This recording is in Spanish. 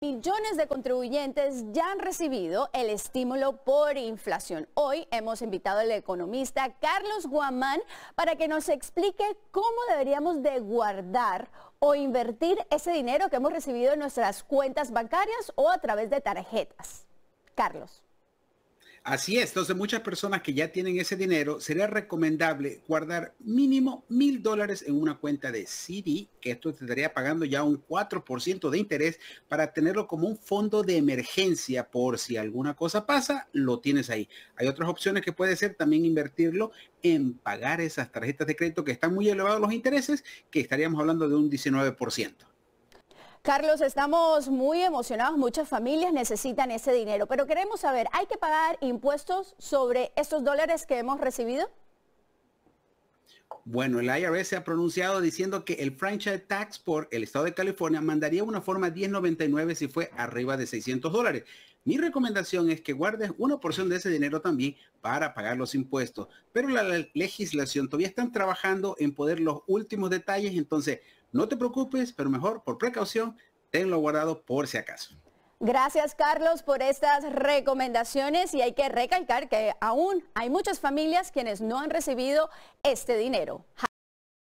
Millones de contribuyentes ya han recibido el estímulo por inflación. Hoy hemos invitado al economista Carlos Guamán para que nos explique cómo deberíamos de guardar o invertir ese dinero que hemos recibido en nuestras cuentas bancarias o a través de tarjetas. Carlos. Así es, entonces muchas personas que ya tienen ese dinero, sería recomendable guardar mínimo mil dólares en una cuenta de CD, que esto te estaría pagando ya un 4% de interés para tenerlo como un fondo de emergencia por si alguna cosa pasa, lo tienes ahí. Hay otras opciones que puede ser también invertirlo en pagar esas tarjetas de crédito que están muy elevados los intereses, que estaríamos hablando de un 19%. Carlos, estamos muy emocionados, muchas familias necesitan ese dinero, pero queremos saber, ¿hay que pagar impuestos sobre estos dólares que hemos recibido? Bueno, el IRS se ha pronunciado diciendo que el franchise tax por el estado de California mandaría una forma 1099 si fue arriba de 600 dólares. Mi recomendación es que guardes una porción de ese dinero también para pagar los impuestos, pero la legislación todavía están trabajando en poder los últimos detalles, entonces no te preocupes, pero mejor por precaución, tenlo guardado por si acaso. Gracias Carlos por estas recomendaciones y hay que recalcar que aún hay muchas familias quienes no han recibido este dinero.